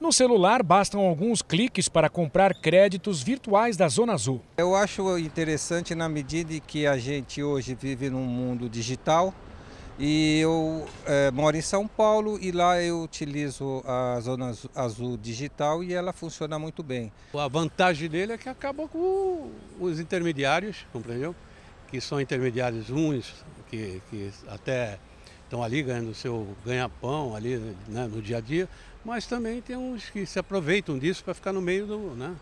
No celular, bastam alguns cliques para comprar créditos virtuais da Zona Azul. Eu acho interessante na medida em que a gente hoje vive num mundo digital. E eu é, moro em São Paulo e lá eu utilizo a Zona Azul Digital e ela funciona muito bem. A vantagem dele é que acaba com os intermediários, compreendeu? Que são intermediários uns, que, que até estão ali ganhando o seu ganha-pão ali né, no dia a dia, mas também tem uns que se aproveitam disso para ficar no meio do, né,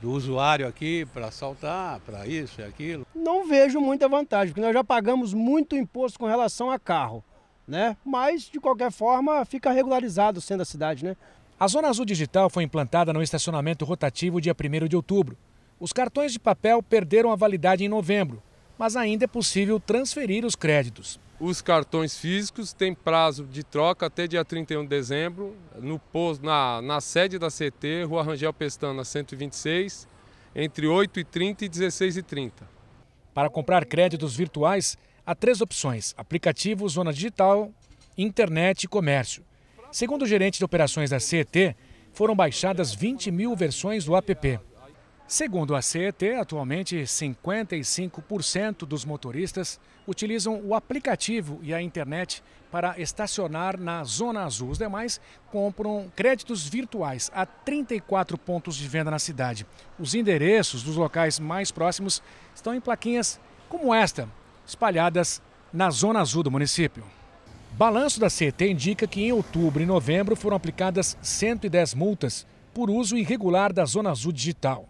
do usuário aqui, para assaltar, para isso e aquilo. Não vejo muita vantagem, porque nós já pagamos muito imposto com relação a carro, né? Mas, de qualquer forma, fica regularizado sendo a cidade, né? A Zona Azul Digital foi implantada no estacionamento rotativo dia 1 de outubro. Os cartões de papel perderam a validade em novembro mas ainda é possível transferir os créditos. Os cartões físicos têm prazo de troca até dia 31 de dezembro no na, na sede da CT, Rua Rangel Pestana 126, entre 8h30 e 16h30. Para comprar créditos virtuais, há três opções: aplicativo, zona digital, internet e comércio. Segundo o gerente de operações da CET, foram baixadas 20 mil versões do app. Segundo a CET, atualmente 55% dos motoristas utilizam o aplicativo e a internet para estacionar na Zona Azul. Os demais compram créditos virtuais a 34 pontos de venda na cidade. Os endereços dos locais mais próximos estão em plaquinhas como esta, espalhadas na Zona Azul do município. Balanço da CET indica que em outubro e novembro foram aplicadas 110 multas por uso irregular da Zona Azul digital.